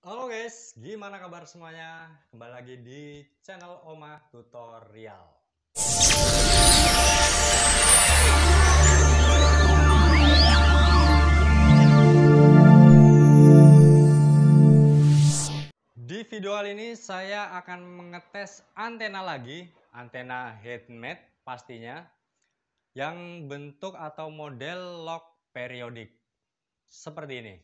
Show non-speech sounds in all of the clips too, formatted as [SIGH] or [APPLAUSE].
Halo guys, gimana kabar semuanya? Kembali lagi di channel Oma Tutorial. Di video kali ini saya akan mengetes antena lagi, antena headmate pastinya, yang bentuk atau model lock periodik. Seperti ini.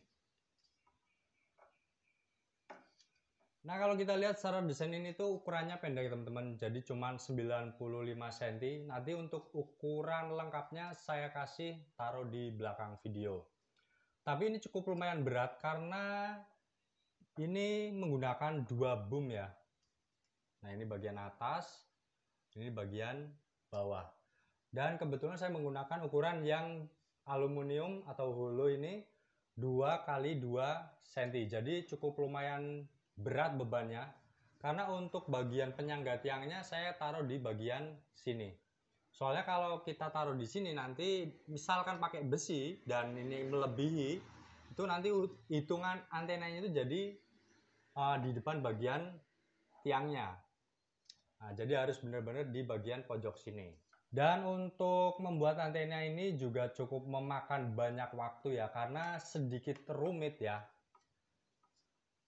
Nah kalau kita lihat secara desain ini tuh ukurannya pendek teman-teman jadi cuma 95 cm nanti untuk ukuran lengkapnya saya kasih taruh di belakang video tapi ini cukup lumayan berat karena ini menggunakan dua boom ya nah ini bagian atas ini bagian bawah dan kebetulan saya menggunakan ukuran yang aluminium atau hulu ini 2 kali 2 cm jadi cukup lumayan berat bebannya karena untuk bagian penyangga tiangnya saya taruh di bagian sini. Soalnya kalau kita taruh di sini nanti misalkan pakai besi dan ini melebihi itu nanti hitungan antenanya itu jadi uh, di depan bagian tiangnya. Nah, jadi harus benar-benar di bagian pojok sini. Dan untuk membuat antena ini juga cukup memakan banyak waktu ya karena sedikit rumit ya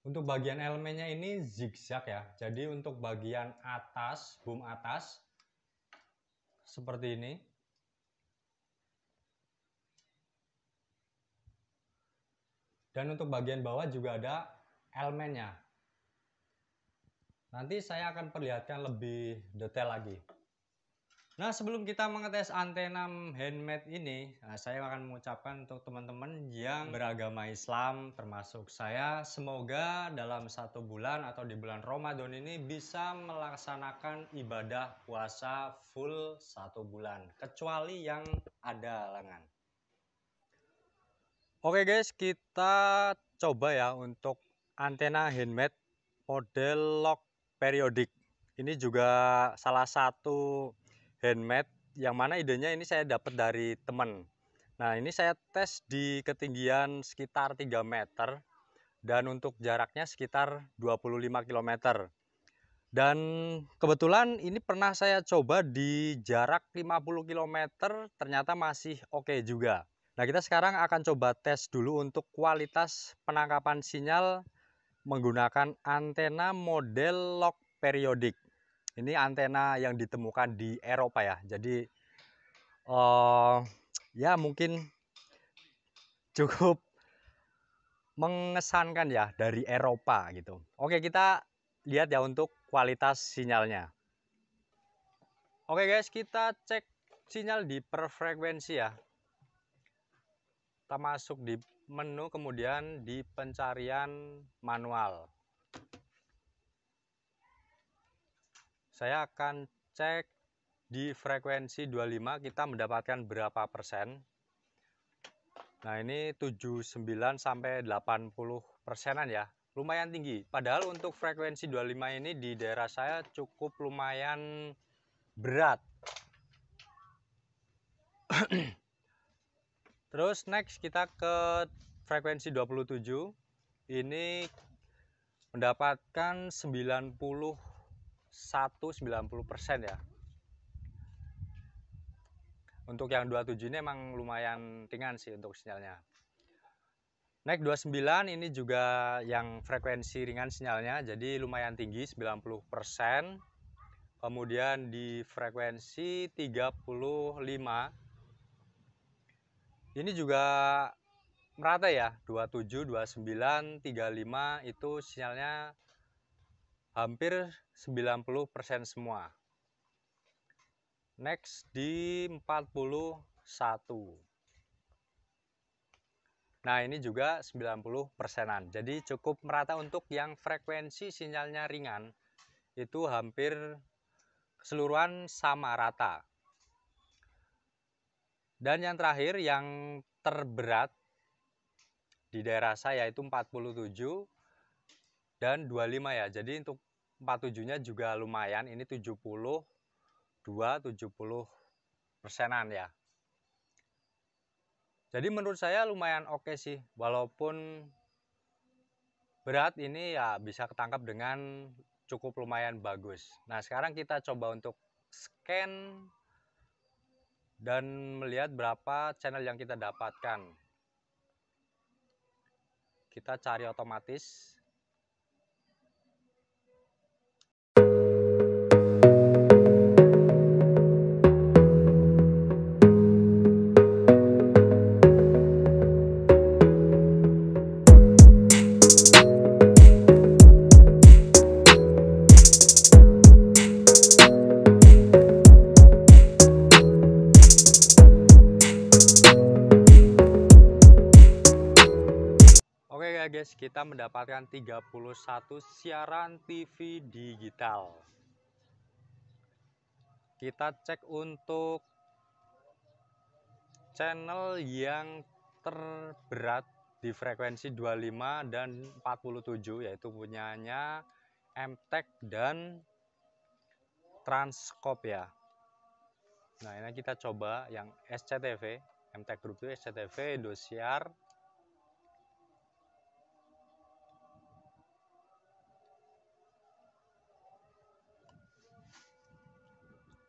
untuk bagian elemennya ini zigzag ya. Jadi untuk bagian atas, boom atas seperti ini. Dan untuk bagian bawah juga ada elemennya. Nanti saya akan perlihatkan lebih detail lagi. Nah, sebelum kita mengetes antena handmade ini, nah, saya akan mengucapkan untuk teman-teman yang beragama Islam, termasuk saya, semoga dalam satu bulan atau di bulan Ramadan ini bisa melaksanakan ibadah puasa full satu bulan, kecuali yang ada lengan. Oke guys, kita coba ya untuk antena handmade model lock periodik. Ini juga salah satu handmade yang mana idenya ini saya dapat dari teman. Nah, ini saya tes di ketinggian sekitar 3 meter dan untuk jaraknya sekitar 25 km. Dan kebetulan ini pernah saya coba di jarak 50 km ternyata masih oke okay juga. Nah, kita sekarang akan coba tes dulu untuk kualitas penangkapan sinyal menggunakan antena model lock periodik. Ini antena yang ditemukan di Eropa ya. Jadi uh, ya mungkin cukup mengesankan ya dari Eropa gitu. Oke, kita lihat ya untuk kualitas sinyalnya. Oke guys, kita cek sinyal di per frekuensi ya. Kita masuk di menu kemudian di pencarian manual. saya akan cek di frekuensi 25 kita mendapatkan berapa persen nah ini 79 sampai 80 persenan ya lumayan tinggi padahal untuk frekuensi 25 ini di daerah saya cukup lumayan berat [CLEARS THROAT] terus next kita ke frekuensi 27 ini mendapatkan 90 190% ya untuk yang 27 ini emang lumayan ringan sih untuk sinyalnya Naik 29 ini juga yang frekuensi ringan sinyalnya jadi lumayan tinggi 90% kemudian di frekuensi 35 ini juga merata ya 27 29 35 itu sinyalnya hampir 90% semua next di 41 nah ini juga 90 persenan jadi cukup merata untuk yang frekuensi sinyalnya ringan itu hampir keseluruhan sama rata dan yang terakhir yang terberat di daerah saya itu 47 dan 25 ya jadi untuk 47-nya juga lumayan, ini 72 70 persenan ya. Jadi menurut saya lumayan oke sih, walaupun berat ini ya bisa ketangkap dengan cukup lumayan bagus. Nah sekarang kita coba untuk scan dan melihat berapa channel yang kita dapatkan. Kita cari otomatis guys, kita mendapatkan 31 siaran TV digital. Kita cek untuk channel yang terberat di frekuensi 25 dan 47 yaitu punyanya MTech dan Transkop ya. Nah, ini kita coba yang SCTV, MTech Group itu SCTV, Indosiar,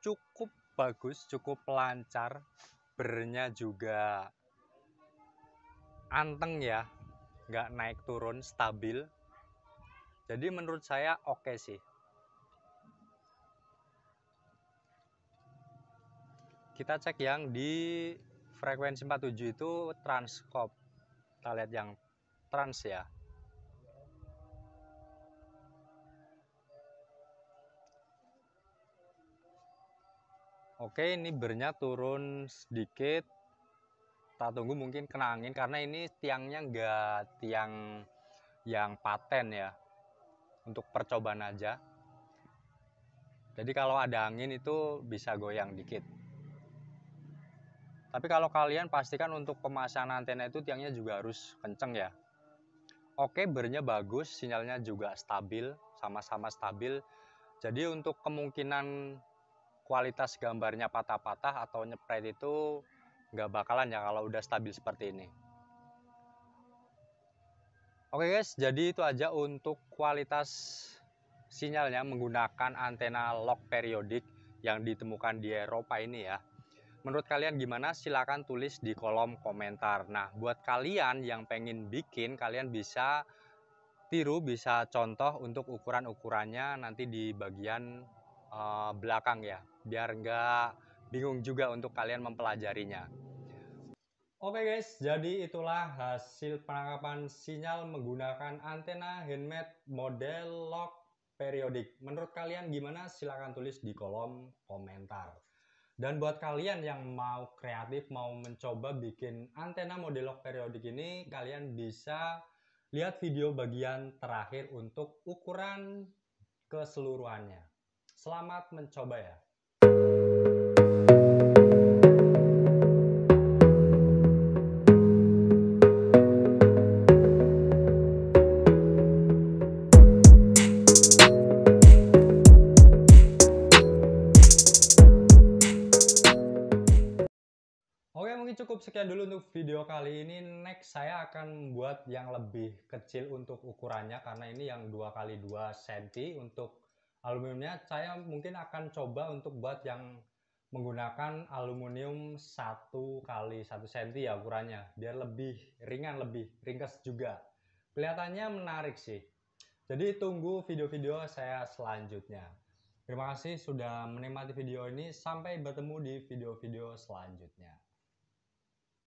cukup bagus, cukup lancar. Bernya juga anteng ya, nggak naik turun, stabil. Jadi menurut saya oke okay sih. Kita cek yang di frekuensi 47 itu transkop. Kita lihat yang trans ya. Oke, ini bernya turun sedikit. Kita tunggu mungkin kena angin karena ini tiangnya enggak tiang yang paten ya. Untuk percobaan aja. Jadi kalau ada angin itu bisa goyang dikit. Tapi kalau kalian pastikan untuk pemasangan antena itu tiangnya juga harus kenceng ya. Oke, bernya bagus, sinyalnya juga stabil, sama-sama stabil. Jadi untuk kemungkinan kualitas gambarnya patah-patah atau nyepret itu nggak bakalan ya kalau udah stabil seperti ini. Oke guys, jadi itu aja untuk kualitas sinyalnya menggunakan antena log periodik yang ditemukan di Eropa ini ya. Menurut kalian gimana? Silahkan tulis di kolom komentar. Nah, buat kalian yang pengen bikin, kalian bisa tiru, bisa contoh untuk ukuran-ukurannya nanti di bagian uh, belakang ya, biar nggak bingung juga untuk kalian mempelajarinya. Oke okay guys, jadi itulah hasil penangkapan sinyal menggunakan antena handmade model lock periodik. Menurut kalian gimana? Silahkan tulis di kolom komentar. Dan buat kalian yang mau kreatif, mau mencoba bikin antena model lock periodik ini, kalian bisa lihat video bagian terakhir untuk ukuran keseluruhannya. Selamat mencoba ya. cukup sekian dulu untuk video kali ini. Next saya akan buat yang lebih kecil untuk ukurannya karena ini yang 2 kali 2 cm untuk aluminiumnya saya mungkin akan coba untuk buat yang menggunakan aluminium satu kali satu senti ya ukurannya biar lebih ringan lebih ringkas juga kelihatannya menarik sih jadi tunggu video-video saya selanjutnya terima kasih sudah menikmati video ini sampai bertemu di video-video selanjutnya